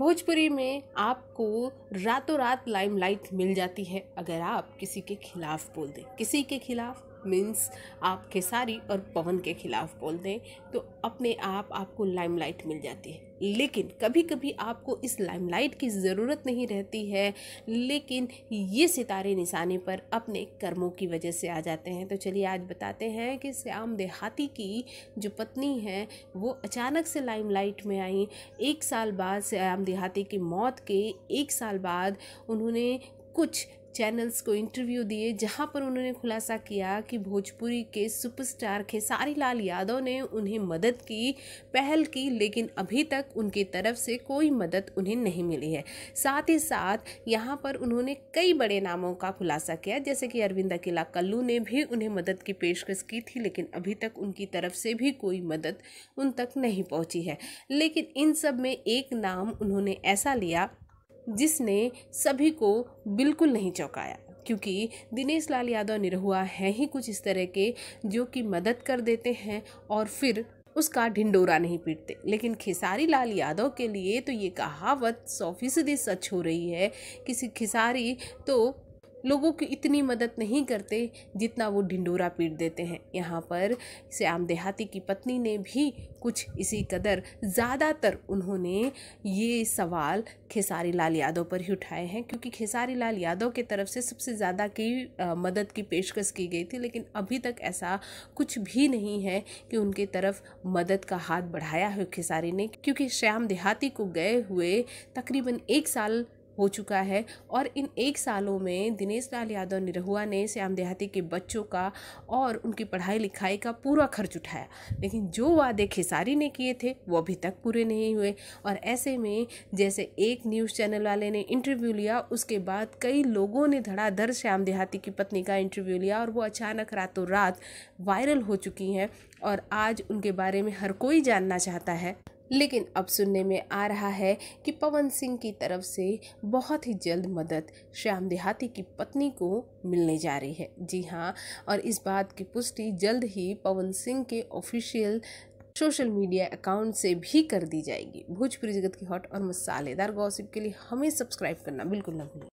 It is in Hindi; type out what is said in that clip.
भोजपुरी में आपको रातों रात लाइमलाइट मिल जाती है अगर आप किसी के खिलाफ बोल दें किसी के खिलाफ मीन्स आप खेसारी और पवन के खिलाफ बोल दें तो अपने आप आपको लाइमलाइट मिल जाती है लेकिन कभी कभी आपको इस लाइमलाइट की ज़रूरत नहीं रहती है लेकिन ये सितारे निशाने पर अपने कर्मों की वजह से आ जाते हैं तो चलिए आज बताते हैं कि श्याम देहाती की जो पत्नी है वो अचानक से लाइमलाइट में आई एक साल बाद श्याम देहाती की मौत के एक साल बाद उन्होंने कुछ चैनल्स को इंटरव्यू दिए जहां पर उन्होंने खुलासा किया कि भोजपुरी के सुपरस्टार खेसारी लाल यादव ने उन्हें मदद की पहल की लेकिन अभी तक उनकी तरफ से कोई मदद उन्हें नहीं मिली है साथ ही साथ यहां पर उन्होंने कई बड़े नामों का खुलासा किया जैसे कि अरविंद अकेला कल्लू ने भी उन्हें मदद की पेशकश की थी लेकिन अभी तक उनकी तरफ से भी कोई मदद उन तक नहीं पहुँची है लेकिन इन सब में एक नाम उन्होंने ऐसा लिया जिसने सभी को बिल्कुल नहीं चौंकाया क्योंकि दिनेश लाल यादव निरहुआ है ही कुछ इस तरह के जो कि मदद कर देते हैं और फिर उसका ढिंडोरा नहीं पीटते लेकिन खेसारी लाल यादव के लिए तो ये कहावत सौ फीसदी सच हो रही है किसी खेसारी तो लोगों की इतनी मदद नहीं करते जितना वो ढिंडोरा पीट देते हैं यहाँ पर श्याम देहाती की पत्नी ने भी कुछ इसी कदर ज़्यादातर उन्होंने ये सवाल खेसारी लाल यादव पर ही उठाए हैं क्योंकि खेसारी लाल यादव के तरफ से सबसे ज़्यादा की मदद की पेशकश की गई थी लेकिन अभी तक ऐसा कुछ भी नहीं है कि उनके तरफ मदद का हाथ बढ़ाया हो खेसारी ने क्योंकि श्याम देहाती को गए हुए तकरीबन एक साल हो चुका है और इन एक सालों में दिनेश लाल यादव निरहुआ ने श्याम देहाती के बच्चों का और उनकी पढ़ाई लिखाई का पूरा खर्च उठाया लेकिन जो वादे खेसारी ने किए थे वो अभी तक पूरे नहीं हुए और ऐसे में जैसे एक न्यूज़ चैनल वाले ने इंटरव्यू लिया उसके बाद कई लोगों ने धड़ाधड़ श्याम देहाती की पत्नी का इंटरव्यू लिया और वो अचानक रातों रात वायरल हो चुकी हैं और आज उनके बारे में हर कोई जानना चाहता है लेकिन अब सुनने में आ रहा है कि पवन सिंह की तरफ से बहुत ही जल्द मदद श्याम देहाती की पत्नी को मिलने जा रही है जी हाँ और इस बात की पुष्टि जल्द ही पवन सिंह के ऑफिशियल सोशल मीडिया अकाउंट से भी कर दी जाएगी भोजपुरी जगत की हॉट और मसालेदार गॉसिप के लिए हमें सब्सक्राइब करना बिल्कुल ना भूलें